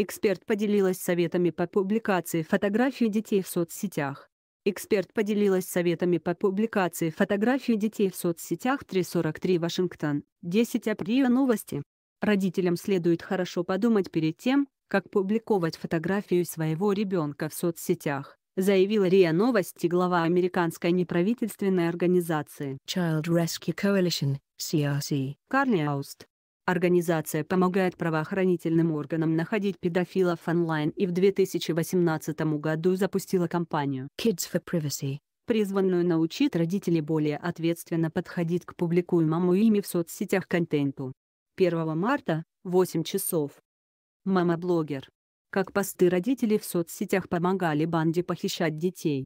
Эксперт поделилась советами по публикации фотографий детей в соцсетях. Эксперт поделилась советами по публикации фотографий детей в соцсетях 343 Вашингтон, 10 апреля новости. Родителям следует хорошо подумать перед тем, как публиковать фотографию своего ребенка в соцсетях, заявила РИА Новости глава американской неправительственной организации Child Rescue Coalition, CRC, Карли Ауст. Организация помогает правоохранительным органам находить педофилов онлайн и в 2018 году запустила кампанию Kids for Privacy, призванную научить родителей более ответственно подходить к публикуемому ими в соцсетях контенту. 1 марта, 8 часов. Мама-блогер. Как посты родителей в соцсетях помогали банде похищать детей.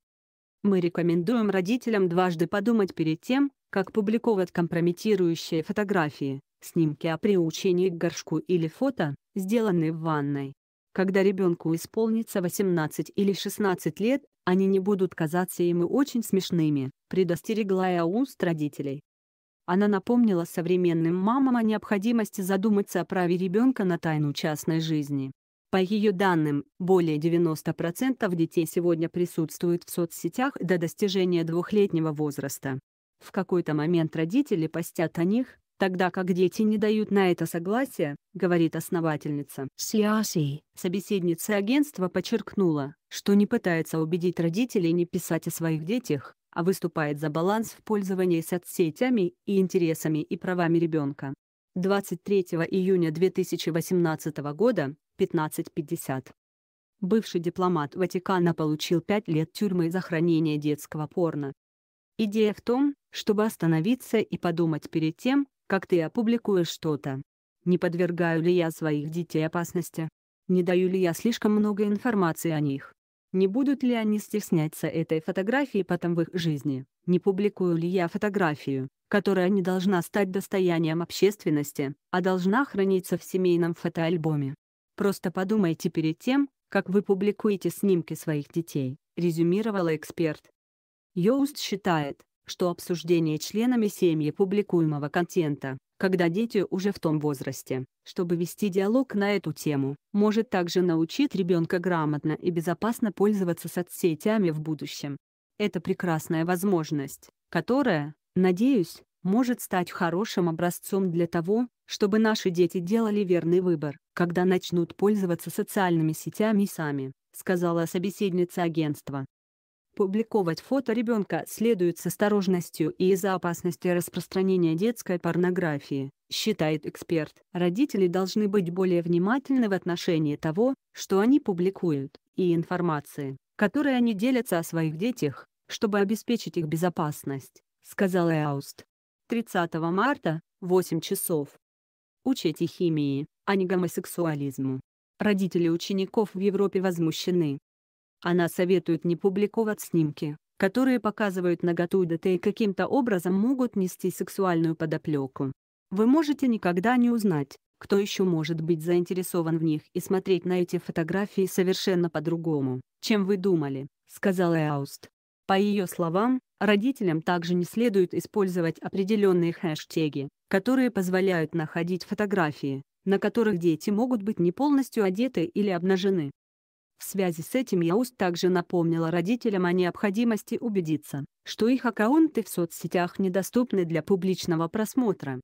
Мы рекомендуем родителям дважды подумать перед тем, как публиковать компрометирующие фотографии, Снимки о приучении к горшку или фото, сделанные в ванной. Когда ребенку исполнится 18 или 16 лет, они не будут казаться ему очень смешными, предостерегла я уст родителей. Она напомнила современным мамам о необходимости задуматься о праве ребенка на тайну частной жизни. По ее данным, более 90% детей сегодня присутствуют в соцсетях до достижения двухлетнего возраста. В какой-то момент родители постят о них, тогда как дети не дают на это согласия, говорит основательница. Сиаси. Собеседница агентства подчеркнула, что не пытается убедить родителей не писать о своих детях, а выступает за баланс в пользовании соцсетями и интересами и правами ребенка. 23 июня 2018 года, 15.50. Бывший дипломат Ватикана получил 5 лет тюрьмы за хранение детского порно. Идея в том, чтобы остановиться и подумать перед тем, как ты опубликуешь что-то. Не подвергаю ли я своих детей опасности? Не даю ли я слишком много информации о них? Не будут ли они стесняться этой фотографии потом в их жизни? Не публикую ли я фотографию, которая не должна стать достоянием общественности, а должна храниться в семейном фотоальбоме? Просто подумайте перед тем, как вы публикуете снимки своих детей, резюмировала эксперт. Йоуст считает, что обсуждение членами семьи публикуемого контента, когда дети уже в том возрасте, чтобы вести диалог на эту тему, может также научить ребенка грамотно и безопасно пользоваться соцсетями в будущем. Это прекрасная возможность, которая, надеюсь, может стать хорошим образцом для того, чтобы наши дети делали верный выбор, когда начнут пользоваться социальными сетями сами, сказала собеседница агентства. Публиковать фото ребенка следует с осторожностью и из-за опасности распространения детской порнографии, считает эксперт. Родители должны быть более внимательны в отношении того, что они публикуют, и информации, которой они делятся о своих детях, чтобы обеспечить их безопасность, сказал Эауст. 30 марта, 8 часов. Учите химии, а не гомосексуализму. Родители учеников в Европе возмущены, она советует не публиковать снимки, которые показывают наготу ДТ и каким-то образом могут нести сексуальную подоплеку. Вы можете никогда не узнать, кто еще может быть заинтересован в них и смотреть на эти фотографии совершенно по-другому, чем вы думали, сказала Эауст. По ее словам, родителям также не следует использовать определенные хэштеги, которые позволяют находить фотографии, на которых дети могут быть не полностью одеты или обнажены. В связи с этим Яуст также напомнила родителям о необходимости убедиться, что их аккаунты в соцсетях недоступны для публичного просмотра.